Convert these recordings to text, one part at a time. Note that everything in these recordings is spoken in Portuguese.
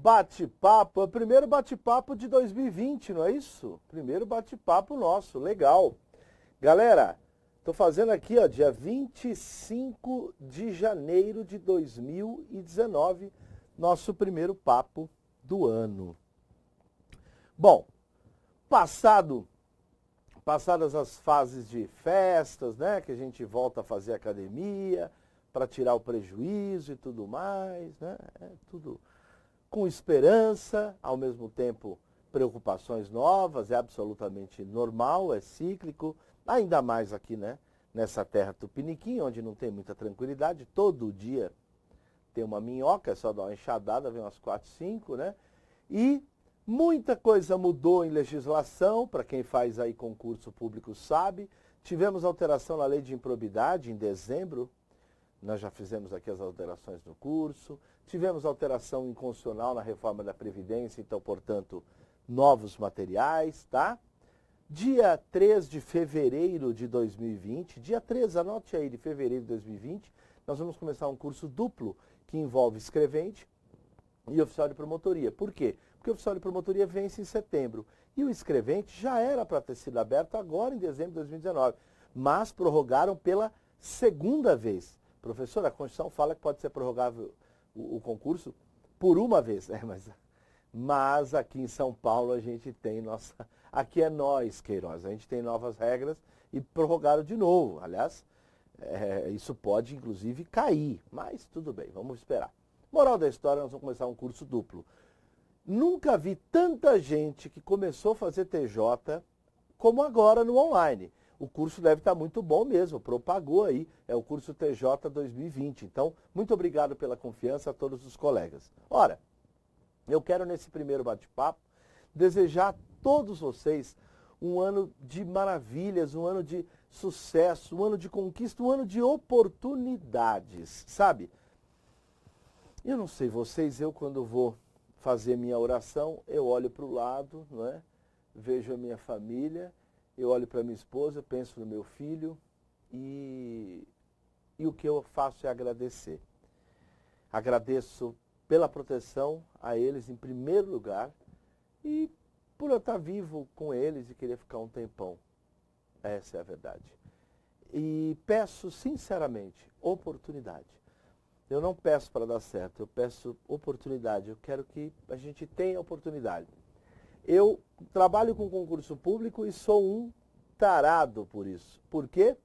bate-papo, é primeiro bate-papo de 2020, não é isso? Primeiro bate-papo nosso, legal. Galera, tô fazendo aqui, ó, dia 25 de janeiro de 2019, nosso primeiro papo do ano. Bom, passado passadas as fases de festas, né, que a gente volta a fazer academia para tirar o prejuízo e tudo mais, né? É tudo com esperança, ao mesmo tempo preocupações novas, é absolutamente normal, é cíclico, ainda mais aqui, né? Nessa terra tupiniquim, onde não tem muita tranquilidade, todo dia tem uma minhoca, é só dar uma enxadada, vem umas 4, 5, né? E muita coisa mudou em legislação, para quem faz aí concurso público sabe. Tivemos alteração na lei de improbidade em dezembro nós já fizemos aqui as alterações no curso, tivemos alteração inconstitucional na reforma da Previdência, então, portanto, novos materiais, tá? Dia 3 de fevereiro de 2020, dia 3, anote aí, de fevereiro de 2020, nós vamos começar um curso duplo que envolve escrevente e oficial de promotoria. Por quê? Porque o oficial de promotoria vence em setembro. E o escrevente já era para ter sido aberto agora em dezembro de 2019, mas prorrogaram pela segunda vez. Professor, a Constituição fala que pode ser prorrogável o, o concurso por uma vez, né? Mas, mas aqui em São Paulo a gente tem nossa. Aqui é nós, Queiroz. A gente tem novas regras e prorrogaram de novo. Aliás, é, isso pode inclusive cair, mas tudo bem, vamos esperar. Moral da história, nós vamos começar um curso duplo. Nunca vi tanta gente que começou a fazer TJ como agora no online o curso deve estar tá muito bom mesmo, propagou aí, é o curso TJ 2020. Então, muito obrigado pela confiança a todos os colegas. Ora, eu quero nesse primeiro bate-papo desejar a todos vocês um ano de maravilhas, um ano de sucesso, um ano de conquista, um ano de oportunidades, sabe? Eu não sei vocês, eu quando vou fazer minha oração, eu olho para o lado, não é? vejo a minha família eu olho para minha esposa, penso no meu filho e, e o que eu faço é agradecer. Agradeço pela proteção a eles em primeiro lugar e por eu estar vivo com eles e querer ficar um tempão. Essa é a verdade. E peço sinceramente oportunidade. Eu não peço para dar certo, eu peço oportunidade. Eu quero que a gente tenha oportunidade. Eu trabalho com concurso público e sou um tarado por isso. Por quê?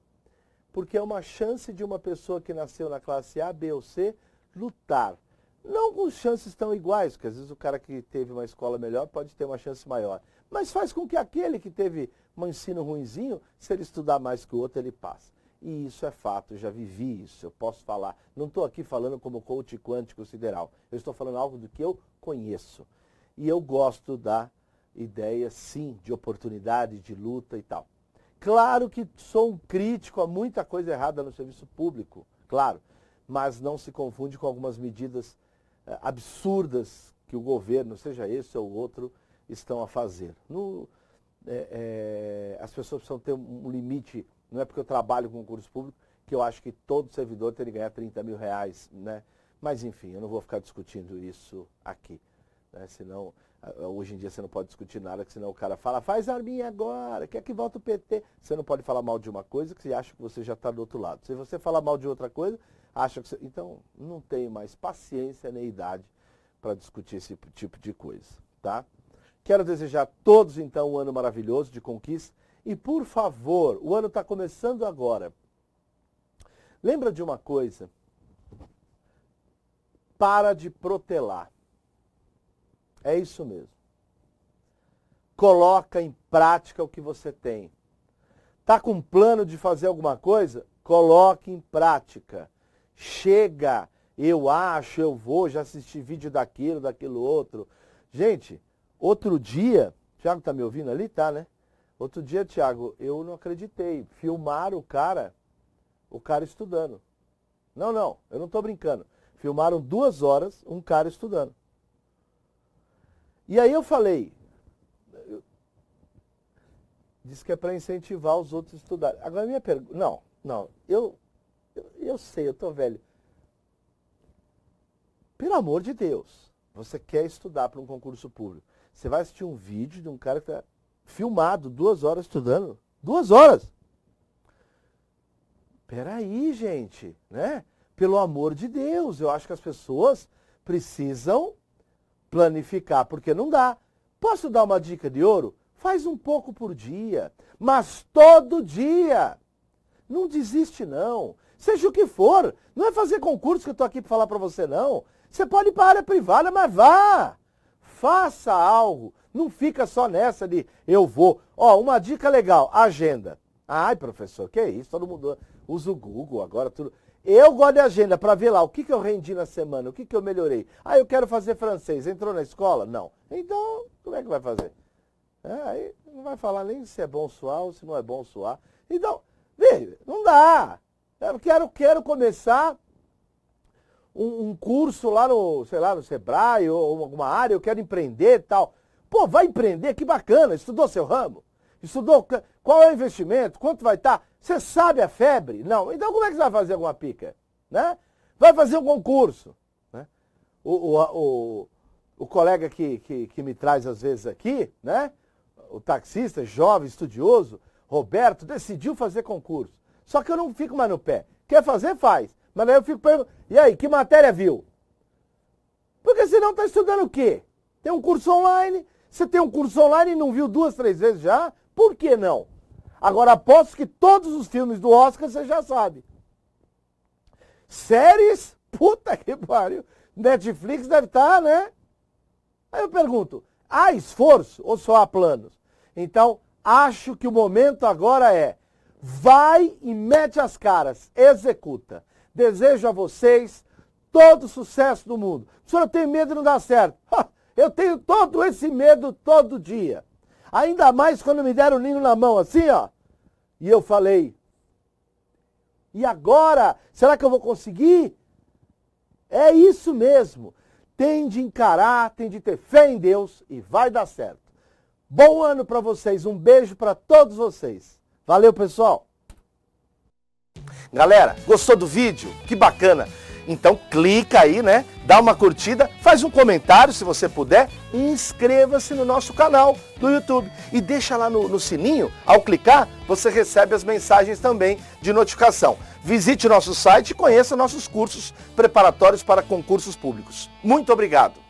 Porque é uma chance de uma pessoa que nasceu na classe A, B ou C lutar. Não com chances tão iguais, porque às vezes o cara que teve uma escola melhor pode ter uma chance maior. Mas faz com que aquele que teve um ensino ruinzinho, se ele estudar mais que o outro, ele passa. E isso é fato, eu já vivi isso, eu posso falar. Não estou aqui falando como coach quântico sideral. Eu estou falando algo do que eu conheço. E eu gosto da ideias, sim, de oportunidade, de luta e tal. Claro que sou um crítico a muita coisa errada no serviço público, claro, mas não se confunde com algumas medidas eh, absurdas que o governo, seja esse ou outro, estão a fazer. No, é, é, as pessoas precisam ter um limite, não é porque eu trabalho com concurso público que eu acho que todo servidor tem que ganhar 30 mil reais, né? Mas enfim, eu não vou ficar discutindo isso aqui, né? senão ah, hoje em dia você não pode discutir nada, que senão o cara fala, faz arminha agora, quer que volte o PT. Você não pode falar mal de uma coisa que você acha que você já está do outro lado. Se você falar mal de outra coisa, acha que você... Então, não tenho mais paciência nem idade para discutir esse tipo de coisa, tá? Quero desejar a todos, então, um ano maravilhoso de conquista. E, por favor, o ano está começando agora. Lembra de uma coisa? Para de protelar. É isso mesmo. Coloca em prática o que você tem. Tá com um plano de fazer alguma coisa? Coloque em prática. Chega, eu acho, eu vou, já assisti vídeo daquilo, daquilo outro. Gente, outro dia, Tiago tá me ouvindo ali? Tá, né? Outro dia, Tiago, eu não acreditei. Filmaram o cara, o cara estudando. Não, não, eu não estou brincando. Filmaram duas horas um cara estudando. E aí eu falei, disse que é para incentivar os outros a estudar. Agora minha pergunta, não, não, eu, eu, eu sei, eu estou velho. Pelo amor de Deus, você quer estudar para um concurso público. Você vai assistir um vídeo de um cara que está filmado duas horas estudando. Duas horas! Peraí, gente, né? Pelo amor de Deus, eu acho que as pessoas precisam planificar, porque não dá. Posso dar uma dica de ouro? Faz um pouco por dia, mas todo dia. Não desiste, não. Seja o que for. Não é fazer concurso que eu estou aqui para falar para você, não. Você pode ir para a área privada, mas vá. Faça algo. Não fica só nessa de eu vou. Ó, uma dica legal, agenda. Ai, professor, que isso? Todo mundo usa o Google agora, tudo. Eu gosto de agenda para ver lá o que, que eu rendi na semana, o que, que eu melhorei. Ah, eu quero fazer francês. Entrou na escola? Não. Então, como é que vai fazer? É, aí não vai falar nem se é bom suar ou se não é bom suar. Então, veja, não dá. Eu quero, quero começar um, um, curso lá no, sei lá, no Sebrae ou alguma área, eu quero empreender e tal. Pô, vai empreender, que bacana, estudou seu ramo. Estudou qual é o investimento, quanto vai estar. Você sabe a febre? Não. Então como é que você vai fazer alguma pica? Né? Vai fazer um concurso. Né? O, o, o, o colega que, que, que me traz às vezes aqui, né? o taxista, jovem, estudioso, Roberto, decidiu fazer concurso. Só que eu não fico mais no pé. Quer fazer, faz. Mas aí eu fico perguntando, e aí, que matéria viu? Porque senão está estudando o quê? Tem um curso online, você tem um curso online e não viu duas, três vezes já? Por que não? Agora aposto que todos os filmes do Oscar você já sabe. Séries, puta que pariu. Netflix deve estar, tá, né? Aí eu pergunto, há esforço ou só há planos? Então, acho que o momento agora é vai e mete as caras, executa. Desejo a vocês todo sucesso do mundo. O senhor tem medo de não dar certo? Eu tenho todo esse medo todo dia. Ainda mais quando me deram o ninho na mão, assim, ó. E eu falei: E agora? Será que eu vou conseguir? É isso mesmo. Tem de encarar, tem de ter fé em Deus e vai dar certo. Bom ano para vocês. Um beijo para todos vocês. Valeu, pessoal. Galera, gostou do vídeo? Que bacana. Então clica aí, né? Dá uma curtida, faz um comentário se você puder, inscreva-se no nosso canal do YouTube e deixa lá no, no, sininho. Ao clicar, você recebe as mensagens também de notificação. Visite nosso site e conheça nossos cursos preparatórios para concursos públicos. Muito obrigado!